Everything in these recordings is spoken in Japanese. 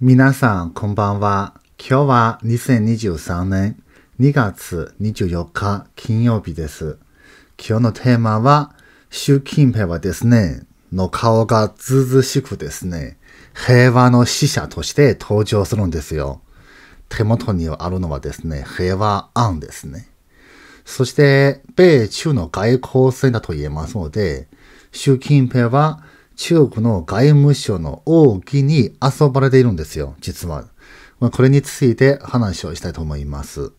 皆さん、こんばんは。今日は2023年2月24日金曜日です。今日のテーマは、習近平はですね、の顔がずずしくですね、平和の使者として登場するんですよ。手元にあるのはですね、平和案ですね。そして、米中の外交戦だと言えますので、習近平は中国の外務省の奥義に遊ばれているんですよ、実は。まあ、これについて話をしたいと思います。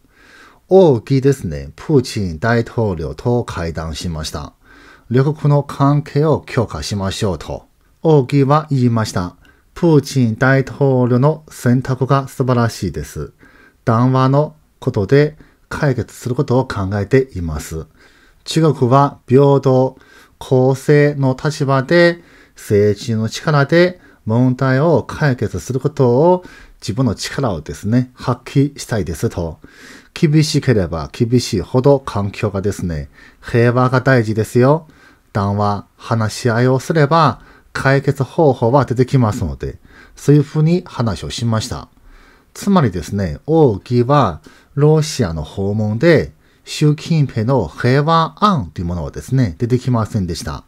奥義ですね、プーチン大統領と会談しました。両国の関係を強化しましょうと。奥義は言いました。プーチン大統領の選択が素晴らしいです。談話のことで解決することを考えています。中国は平等、公正の立場で政治の力で問題を解決することを自分の力をですね、発揮したいですと。厳しければ厳しいほど環境がですね、平和が大事ですよ。談話、話し合いをすれば解決方法は出てきますので、そういうふうに話をしました。つまりですね、王毅はロシアの訪問で習近平の平和案というものはですね、出てきませんでした。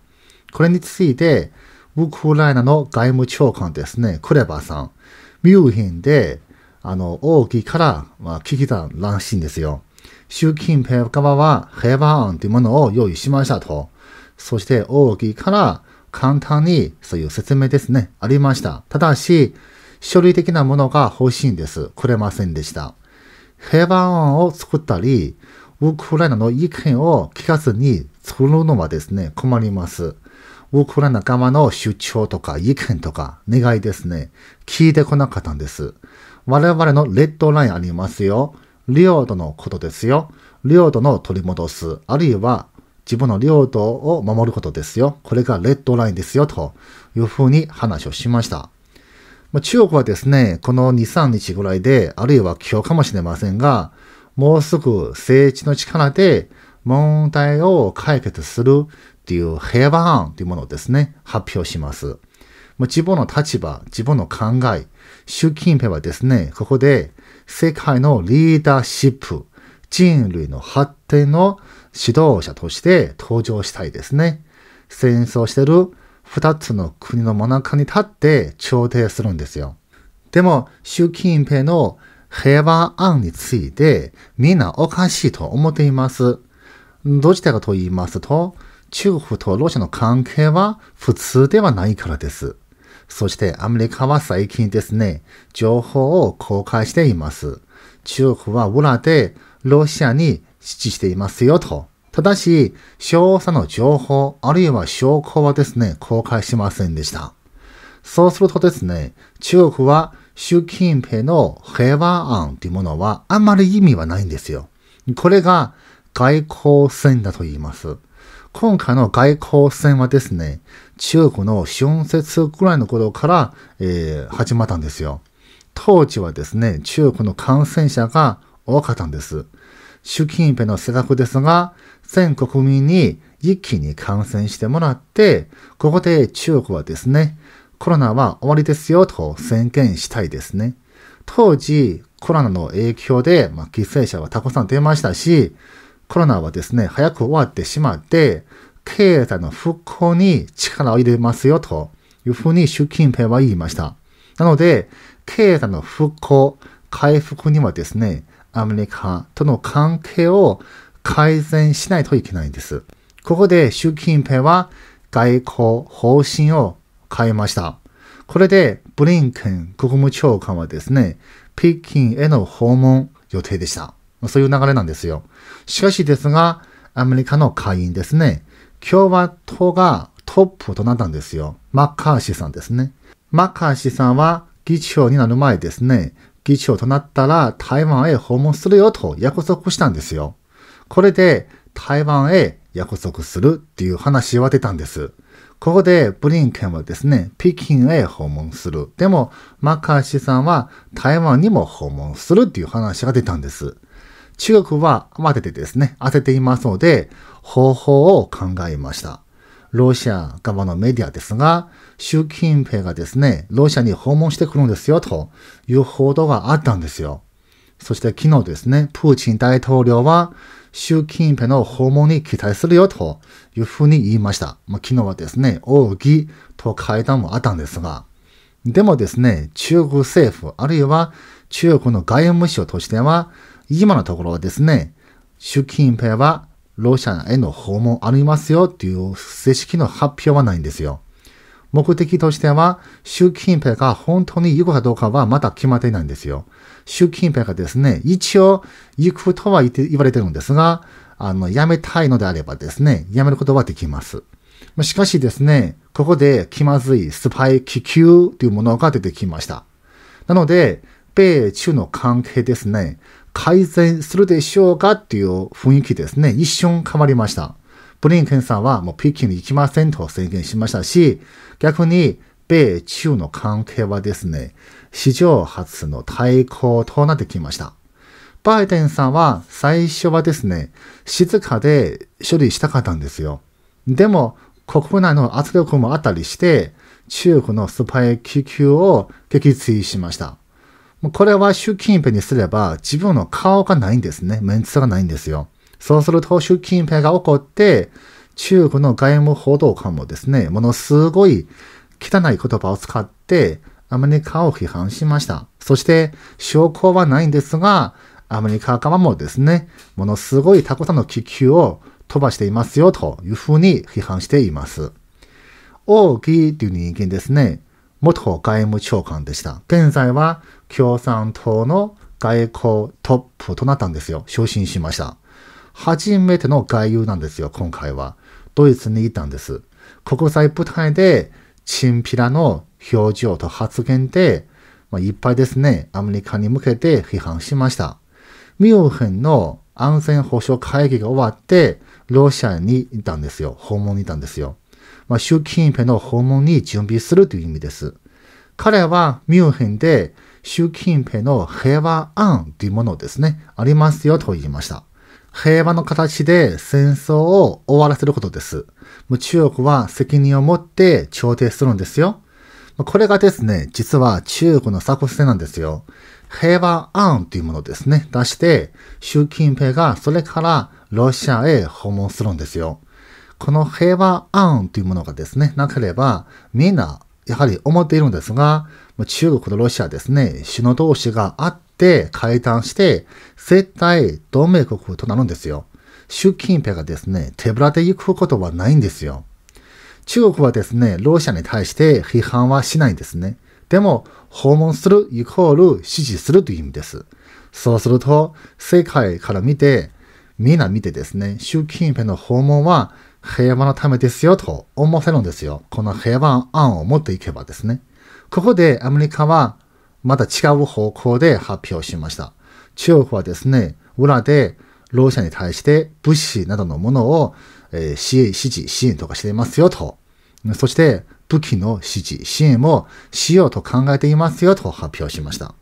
これについて、ウクライナの外務長官ですね、クレバさん。ミュンヒンで、あの、王毅から、まあ、聞きたらしいんですよ。習近平側は平和案というものを用意しましたと。そして王毅から簡単にそういう説明ですね、ありました。ただし、書類的なものが欲しいんです。くれませんでした。平和案を作ったり、ウクライナの意見を聞かずに作るのはですね、困ります。僕ら仲間の主張とか意見とか願いですね、聞いてこなかったんです。我々のレッドラインありますよ。領土のことですよ。領土の取り戻す。あるいは自分の領土を守ることですよ。これがレッドラインですよ。というふうに話をしました。中国はですね、この2、3日ぐらいで、あるいは今日かもしれませんが、もうすぐ政治の力で問題を解決するっていう平和案というものをですね、発表します。もう自分の立場、自分の考え、習近平はですね、ここで世界のリーダーシップ、人類の発展の指導者として登場したいですね。戦争してる二つの国の真ん中に立って調停するんですよ。でも、習近平の平和案についてみんなおかしいと思っています。どちらかと言いますと、中国とロシアの関係は普通ではないからです。そしてアメリカは最近ですね、情報を公開しています。中国は裏でロシアに支持していますよと。ただし、詳細の情報、あるいは証拠はですね、公開しませんでした。そうするとですね、中国は習近平の平和案というものはあまり意味はないんですよ。これが外交戦だと言います。今回の外交戦はですね、中国の春節ぐらいの頃から、えー、始まったんですよ。当時はですね、中国の感染者が多かったんです。習近平の政策ですが、全国民に一気に感染してもらって、ここで中国はですね、コロナは終わりですよと宣言したいですね。当時、コロナの影響で、まあ、犠牲者はたくさん出ましたし、コロナはですね、早く終わってしまって、経済の復興に力を入れますよというふうに習近平は言いました。なので、経済の復興、回復にはですね、アメリカとの関係を改善しないといけないんです。ここで習近平は外交方針を変えました。これでブリンケン国務長官はですね、北京への訪問予定でした。そういう流れなんですよ。しかしですが、アメリカの下院ですね、共和党がトップとなったんですよ。マッカーシーさんですね。マッカーシーさんは議長になる前ですね、議長となったら台湾へ訪問するよと約束したんですよ。これで台湾へ約束するっていう話は出たんです。ここでブリンケンはですね、北京へ訪問する。でも、マッカーシーさんは台湾にも訪問するっていう話が出たんです。中国は慌ててですね、焦っていますので、方法を考えました。ロシア側のメディアですが、習近平がですね、ロシアに訪問してくるんですよ、という報道があったんですよ。そして昨日ですね、プーチン大統領は、習近平の訪問に期待するよ、というふうに言いました。まあ、昨日はですね、奥義と会談もあったんですが、でもですね、中国政府、あるいは中国の外務省としては、今のところはですね、習近平はロシアへの訪問ありますよという正式の発表はないんですよ。目的としては、習近平が本当に行くかどうかはまだ決まっていないんですよ。習近平がですね、一応行くとは言われてるんですが、あの、辞めたいのであればですね、辞めることはできます。しかしですね、ここで気まずいスパイ気球というものが出てきました。なので、米中の関係ですね、改善するでしょうかっていう雰囲気ですね。一瞬変わりました。ブリンケンさんはもう北京に行きませんと宣言しましたし、逆に米中の関係はですね、史上初の対抗となってきました。バイデンさんは最初はですね、静かで処理したかったんですよ。でも、国内の圧力もあったりして、中国のスパイ気球を撃墜しました。これは習近平にすれば自分の顔がないんですね。メンツがないんですよ。そうすると習近平が怒って、中国の外務報道官もですね、ものすごい汚い言葉を使って、アメリカを批判しました。そして、証拠はないんですが、アメリカ側もですね、ものすごいたくさんの気球を飛ばしていますよというふうに批判しています。王毅という人間ですね、元外務長官でした。現在は共産党の外交トップとなったんですよ。昇進しました。初めての外遊なんですよ、今回は。ドイツに行ったんです。国際舞台で、チンピラの表情と発言で、まあ、いっぱいですね、アメリカに向けて批判しました。ミュンヘンの安全保障会議が終わって、ロシアに行ったんですよ。訪問に行ったんですよ。まあ、習近平の訪問に準備するという意味です。彼はミュンヘンで習近平の平和案というものですね、ありますよと言いました。平和の形で戦争を終わらせることです。中国は責任を持って調停するんですよ。これがですね、実は中国の作戦なんですよ。平和案というものですね、出して、習近平がそれからロシアへ訪問するんですよ。この平和案というものがですね、なければ、みんなやはり思っているんですが、中国とロシアですね、首脳同士があって会談して、絶対同盟国となるんですよ。習近平がですね、手ぶらで行くことはないんですよ。中国はですね、ロシアに対して批判はしないんですね。でも、訪問するイコール支持するという意味です。そうすると、世界から見て、みんな見てですね、習近平の訪問は平和のためですよと思わせるんですよ。この平和案を持っていけばですね。ここでアメリカはまた違う方向で発表しました。中国はですね、裏でロシアに対して物資などのものを、えー、支援、支持、支援とかしていますよと。そして武器の支持、支援もしようと考えていますよと発表しました。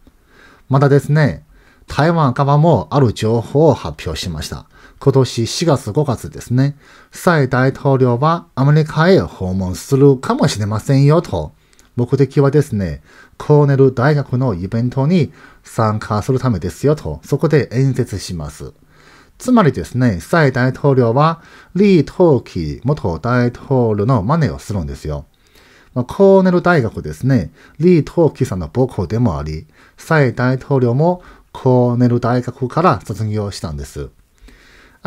またですね、台湾側もある情報を発表しました。今年4月5月ですね、蔡大統領はアメリカへ訪問するかもしれませんよと、目的はですね、コーネル大学のイベントに参加するためですよと、そこで演説します。つまりですね、蔡大統領は、李登輝元大統領の真似をするんですよ。まあ、コーネル大学ですね、李登輝さんの母校でもあり、蔡大統領もコーネル大学から卒業したんです。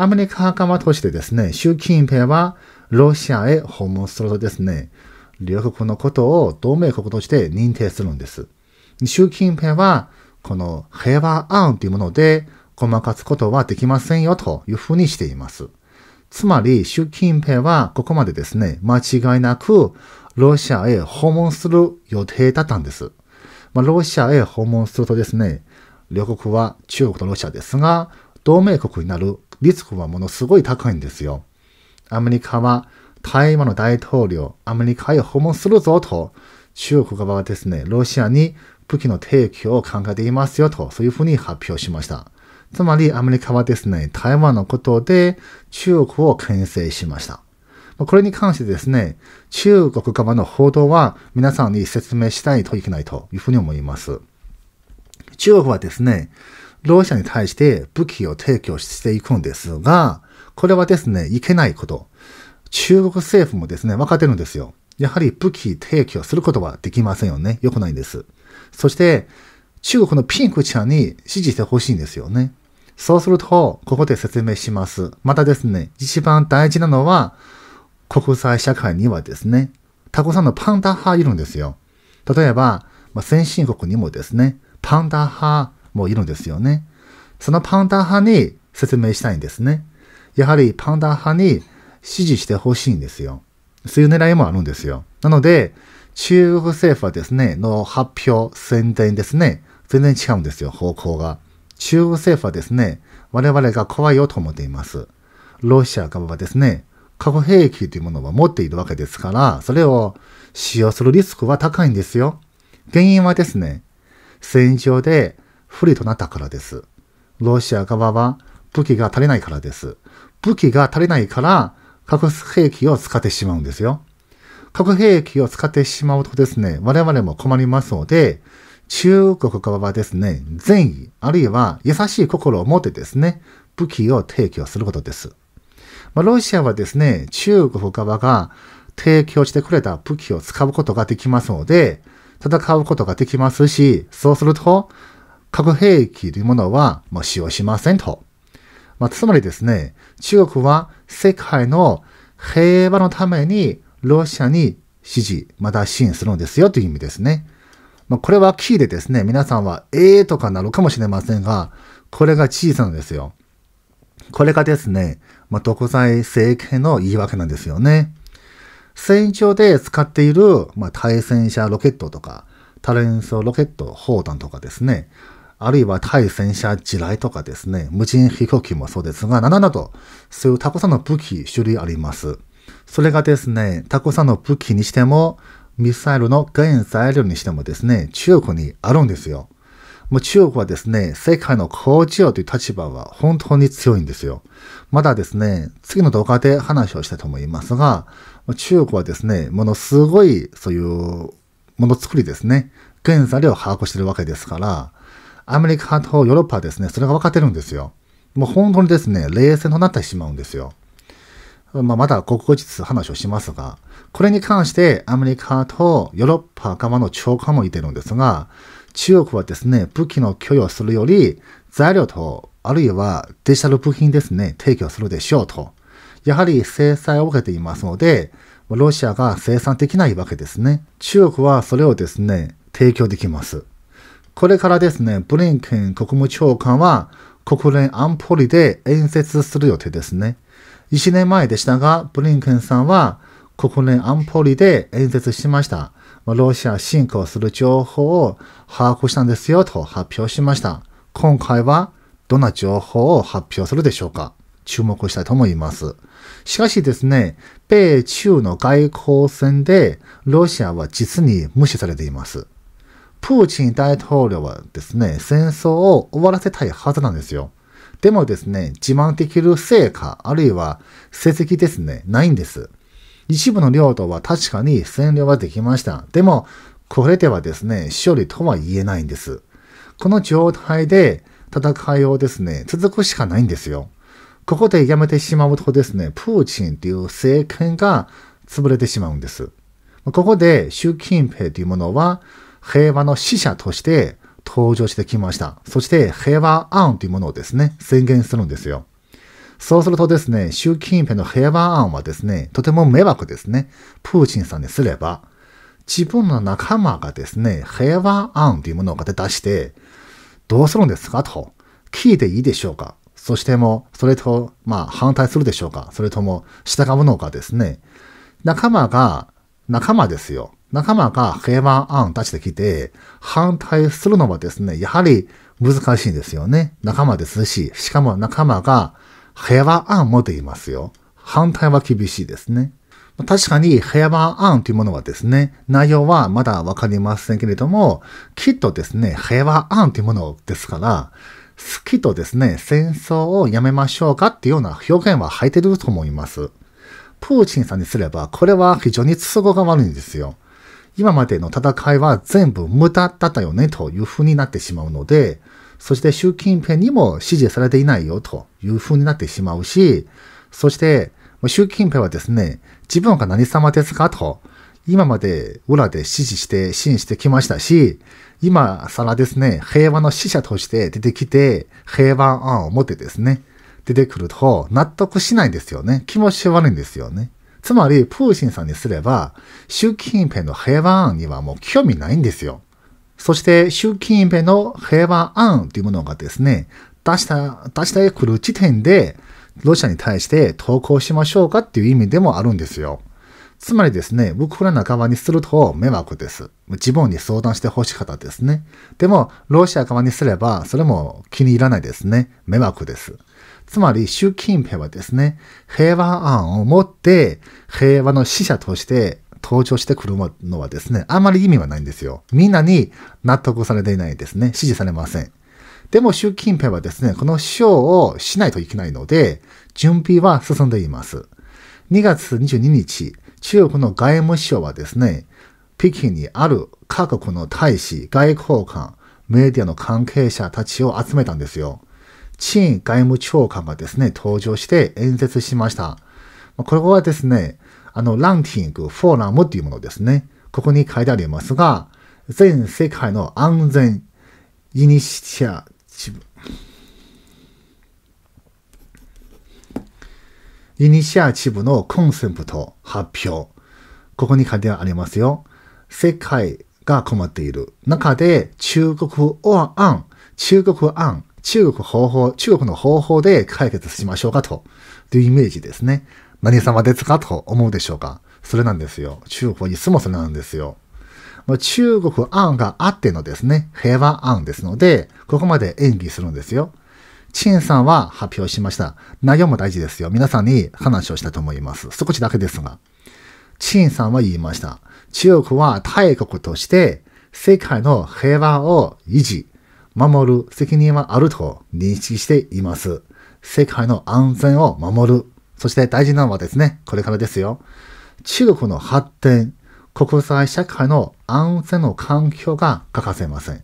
アメリカ側としてですね、習近平はロシアへ訪問するとですね、両国のことを同盟国として認定するんです。習近平は、この平和案というもので、ごまかすことはできませんよというふうにしています。つまり、習近平はここまでですね、間違いなくロシアへ訪問する予定だったんです。まあ、ロシアへ訪問するとですね、両国は中国とロシアですが、同盟国になるリスクはものすごい高いんですよ。アメリカは台湾の大統領、アメリカへ訪問するぞと、中国側はですね、ロシアに武器の提供を考えていますよと、そういうふうに発表しました。つまりアメリカはですね、台湾のことで中国を牽制しました。これに関してですね、中国側の報道は皆さんに説明しないといけないというふうに思います。中国はですね、ロシアに対して武器を提供していくんですが、これはですね、いけないこと。中国政府もですね、分かってるんですよ。やはり武器提供することはできませんよね。良くないんです。そして、中国のピンクちゃんに支持してほしいんですよね。そうすると、ここで説明します。またですね、一番大事なのは、国際社会にはですね、たくさんのパンダ派いるんですよ。例えば、まあ、先進国にもですね、パンダ派、もいるんですよね。そのパウンダー派に説明したいんですね。やはりパウンダー派に支持してほしいんですよ。そういう狙いもあるんですよ。なので、中国政府はですね、の発表、宣伝ですね、全然違うんですよ、方向が。中国政府はですね、我々が怖いよと思っています。ロシア側はですね、核兵器というものは持っているわけですから、それを使用するリスクは高いんですよ。原因はですね、戦場で不利となったからです。ロシア側は武器が足りないからです。武器が足りないから核兵器を使ってしまうんですよ。核兵器を使ってしまうとですね、我々も困りますので、中国側はですね、善意、あるいは優しい心を持ってですね、武器を提供することです。まあ、ロシアはですね、中国側が提供してくれた武器を使うことができますので、戦うことができますし、そうすると、核兵器というものはもう使用しませんと。まあ、つまりですね、中国は世界の平和のためにロシアに支持、また支援するんですよという意味ですね。まあ、これはキーでですね、皆さんはええとかなるかもしれませんが、これが小さなんですよ。これがですね、まあ、独裁政権の言い訳なんですよね。戦場で使っている、まあ、対戦車ロケットとか、多連装ロケット砲弾とかですね、あるいは対戦車地雷とかですね、無人飛行機もそうですが、なななど、そういうたくさんの武器、種類あります。それがですね、たくさんの武器にしても、ミサイルの原材料にしてもですね、中国にあるんですよ。もう中国はですね、世界の工場という立場は本当に強いんですよ。まだですね、次の動画で話をしたいと思いますが、中国はですね、ものすごいそういうもの作りですね、原材料を把握してるわけですから、アメリカとヨーロッパはですね、それが分かってるんですよ。もう本当にですね、冷静となってしまうんですよ。まあ、まだ国語実話をしますが、これに関してアメリカとヨーロッパ側の長官もいてるんですが、中国はですね、武器の供与するより、材料と、あるいはデジタル部品ですね、提供するでしょうと。やはり制裁を受けていますので、ロシアが生産できないわけですね。中国はそれをですね、提供できます。これからですね、ブリンケン国務長官は国連安保理で演説する予定ですね。1年前でしたが、ブリンケンさんは国連安保理で演説しました。ロシア侵攻する情報を把握したんですよと発表しました。今回はどんな情報を発表するでしょうか注目したいと思います。しかしですね、米中の外交戦でロシアは実に無視されています。プーチン大統領はですね、戦争を終わらせたいはずなんですよ。でもですね、自慢できる成果、あるいは成績ですね、ないんです。一部の領土は確かに占領はできました。でも、これではですね、勝利とは言えないんです。この状態で戦いをですね、続くしかないんですよ。ここでやめてしまうとですね、プーチンという政権が潰れてしまうんです。ここで習近平というものは、平和の使者として登場してきました。そして平和案というものをですね、宣言するんですよ。そうするとですね、習近平の平和案はですね、とても迷惑ですね。プーチンさんにすれば、自分の仲間がですね、平和案というものを出して、どうするんですかと聞いていいでしょうかそしても、それと、まあ、反対するでしょうかそれとも、従うのかですね。仲間が仲間ですよ。仲間が平和案出してきて、反対するのはですね、やはり難しいんですよね。仲間ですし、しかも仲間が平和案持っていますよ。反対は厳しいですね。確かに平和案というものはですね、内容はまだわかりませんけれども、きっとですね、平和案というものですから、好きとですね、戦争をやめましょうかっていうような表現は入ってると思います。プーチンさんにすれば、これは非常に都合が悪いんですよ。今までの戦いは全部無駄だったよねというふうになってしまうので、そして習近平にも支持されていないよというふうになってしまうし、そして習近平はですね、自分が何様ですかと、今まで裏で支持して支援してきましたし、今更ですね、平和の使者として出てきて、平和案を持ってですね、出てくると納得しないんですよね。気持ち悪いんですよね。つまり、プーチンさんにすれば、習近平の平和案にはもう興味ないんですよ。そして、習近平の平和案というものがですね、出した、出してくる時点で、ロシアに対して投稿しましょうかっていう意味でもあるんですよ。つまりですね、ウクライナ側にすると迷惑です。自分に相談してほしかったですね。でも、ロシア側にすれば、それも気に入らないですね。迷惑です。つまり習近平はですね、平和案を持って平和の使者として登場してくるのはですね、あまり意味はないんですよ。みんなに納得されていないですね。支持されません。でも習近平はですね、この賞をしないといけないので、準備は進んでいます。2月22日、中国の外務省はですね、北京にある各国の大使、外交官、メディアの関係者たちを集めたんですよ。チン外務長官がですね、登場して演説しました。これはですね、あの、ランキング、フォーラムっていうものですね。ここに書いてありますが、全世界の安全イニシアチブ。イニシアチブのコンセプト発表。ここに書いてありますよ。世界が困っている中で中国を案、中国案、中国方法、中国の方法で解決しましょうかというイメージですね。何様ですかと思うでしょうかそれなんですよ。中国はいつもそれなんですよ。中国案があってのですね、平和案ですので、ここまで演技するんですよ。陳さんは発表しました。内容も大事ですよ。皆さんに話をしたと思います。少しだけですが。陳さんは言いました。中国は大国として世界の平和を維持、守る責任はあると認識しています。世界の安全を守る。そして大事なのはですね、これからですよ。中国の発展、国際社会の安全の環境が欠かせません。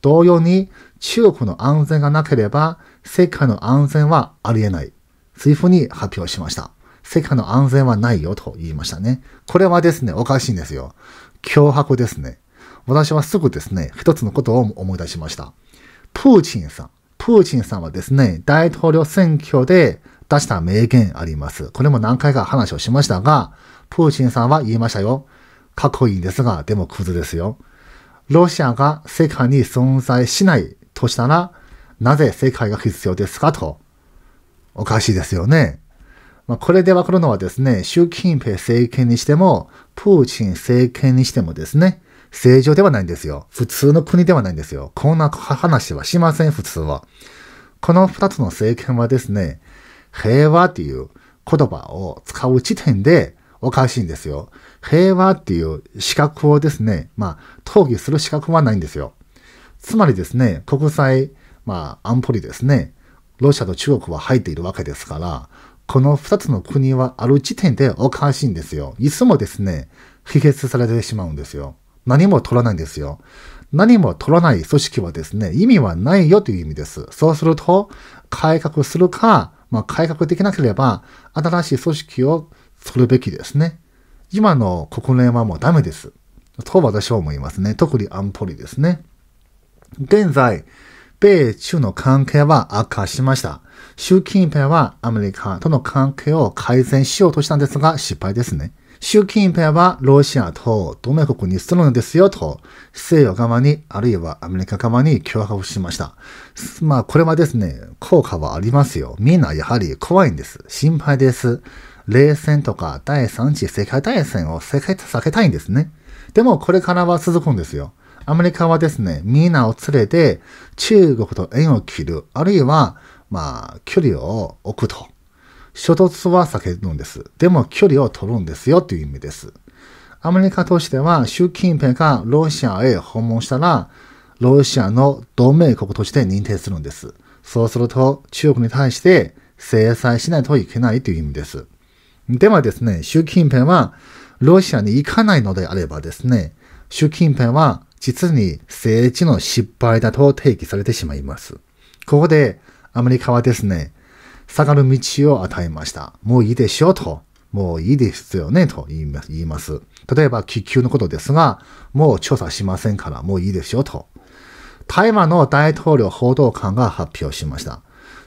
同様に、中国の安全がなければ、世界の安全はあり得ない。そういうふうに発表しました。世界の安全はないよと言いましたね。これはですね、おかしいんですよ。脅迫ですね。私はすぐですね、一つのことを思い出しました。プーチンさん。プーチンさんはですね、大統領選挙で出した名言あります。これも何回か話をしましたが、プーチンさんは言いましたよ。かっこいいんですが、でもクズですよ。ロシアが世界に存在しないとしたら、なぜ世界が必要ですかと。おかしいですよね。まあ、これでわかるのはですね、習近平政権にしても、プーチン政権にしてもですね、正常ではないんですよ。普通の国ではないんですよ。こんな話はしません、普通は。この二つの政権はですね、平和っていう言葉を使う時点でおかしいんですよ。平和っていう資格をですね、まあ、討議する資格はないんですよ。つまりですね、国際、まあ、安保理ですね、ロシアと中国は入っているわけですから、この二つの国はある時点でおかしいんですよ。いつもですね、否決されてしまうんですよ。何も取らないんですよ。何も取らない組織はですね、意味はないよという意味です。そうすると、改革するか、まあ、改革できなければ、新しい組織を取るべきですね。今の国連はもうダメです。と私は思いますね。特に安保理ですね。現在、米中の関係は悪化しました。習近平はアメリカとの関係を改善しようとしたんですが、失敗ですね。習近平はロシアと同盟国にするんですよと、西洋側に、あるいはアメリカ側に脅迫しました。まあ、これはですね、効果はありますよ。みんなやはり怖いんです。心配です。冷戦とか第三次世界大戦を世界と避けたいんですね。でも、これからは続くんですよ。アメリカはですね、みんなを連れて中国と縁を切る、あるいは、まあ、距離を置くと。衝突は避けるんです。でも距離を取るんですよという意味です。アメリカとしては、習近平がロシアへ訪問したら、ロシアの同盟国として認定するんです。そうすると、中国に対して制裁しないといけないという意味です。ではですね、習近平は、ロシアに行かないのであればですね、習近平は実に政治の失敗だと提起されてしまいます。ここで、アメリカはですね、下がる道を与えました。もういいでしょうと。もういいですよねと言います。例えば気球のことですが、もう調査しませんからもういいですよと。台湾の大統領報道官が発表しました。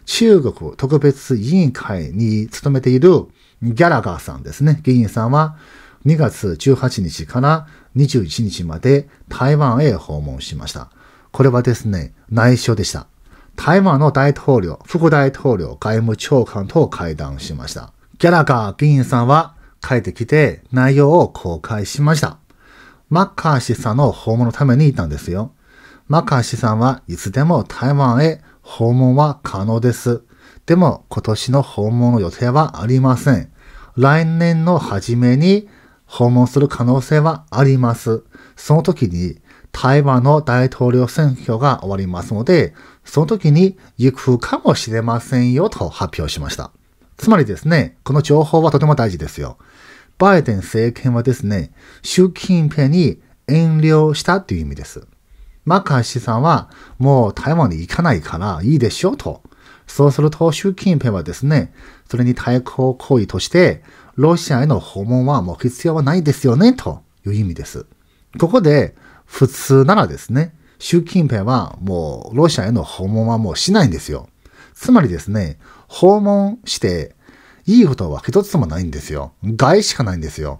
中国特別委員会に勤めているギャラガーさんですね。議員さんは2月18日から21日まで台湾へ訪問しました。これはですね、内緒でした。台湾の大統領、副大統領、外務長官と会談しました。ギャラガー議員さんは帰ってきて内容を公開しました。マッカーシーさんの訪問のためにいたんですよ。マッカーシーさんはいつでも台湾へ訪問は可能です。でも今年の訪問の予定はありません。来年の初めに訪問する可能性はあります。その時に台湾の大統領選挙が終わりますので、その時に行くかもしれませんよと発表しました。つまりですね、この情報はとても大事ですよ。バイデン政権はですね、習近平に遠慮したという意味です。マッカーシーさんはもう台湾に行かないからいいでしょうと。そうすると習近平はですね、それに対抗行為としてロシアへの訪問はもう必要はないですよね、という意味です。ここで、普通ならですね、習近平はもうロシアへの訪問はもうしないんですよ。つまりですね、訪問していいことは一つもないんですよ。害しかないんですよ。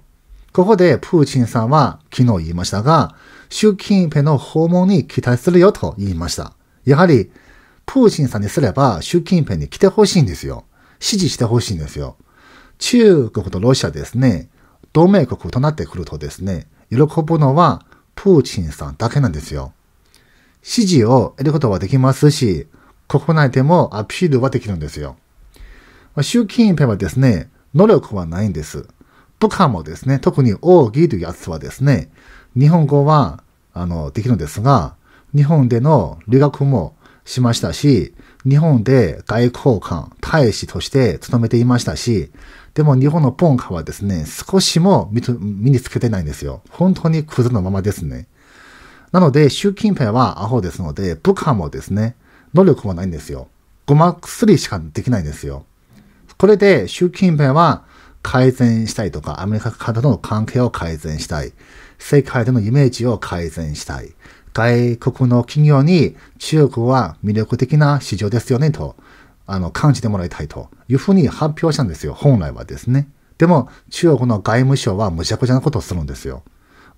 ここでプーチンさんは昨日言いましたが、習近平の訪問に期待するよと言いました。やはり、プーチンさんにすれば習近平に来てほしいんですよ。支持してほしいんですよ。中国とロシアですね、同盟国となってくるとですね、喜ぶのはプーチンさんだけなんですよ。支持を得ることはできますし、国内でもアピールはできるんですよ。習近平はですね、能力はないんです。部下もですね、特に奥義というやつはですね、日本語は、あの、できるんですが、日本での留学もしましたし、日本で外交官、大使として勤めていましたし、でも日本のポンカはですね、少しも身につけてないんですよ。本当にクズのままですね。なので、習近平はアホですので、部下もですね、能力もないんですよ。ごま薬しかできないんですよ。これで、習近平は改善したいとか、アメリカとの関係を改善したい。世界でのイメージを改善したい。外国の企業に中国は魅力的な市場ですよねと。あの、感じてもらいたいというふうに発表したんですよ。本来はですね。でも、中国の外務省はむちゃくちゃなことをするんですよ。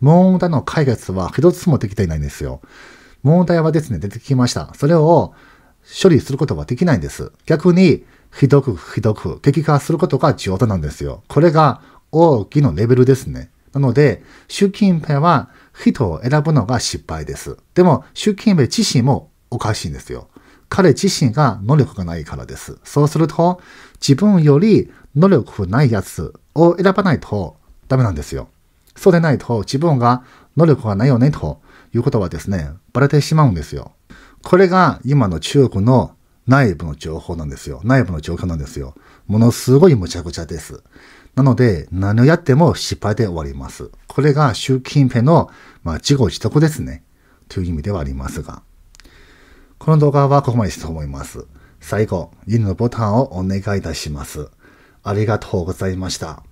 問題の解決は一つもできていないんですよ。問題はですね、出てきました。それを処理することはできないんです。逆に、ひどくひどく激化することが重要なんですよ。これが大きなレベルですね。なので、習近平は人を選ぶのが失敗です。でも、習近平自身もおかしいんですよ。彼自身が能力がないからです。そうすると、自分より能力ないやつを選ばないとダメなんですよ。そうでないと自分が能力がないよねということはですね、バレてしまうんですよ。これが今の中国の内部の情報なんですよ。内部の状況なんですよ。ものすごいむちゃくちゃです。なので、何をやっても失敗で終わります。これが習近平の、まあ、自業自得ですね。という意味ではありますが。この動画はここまでしたと思います。最後、いいねのボタンをお願いいたします。ありがとうございました。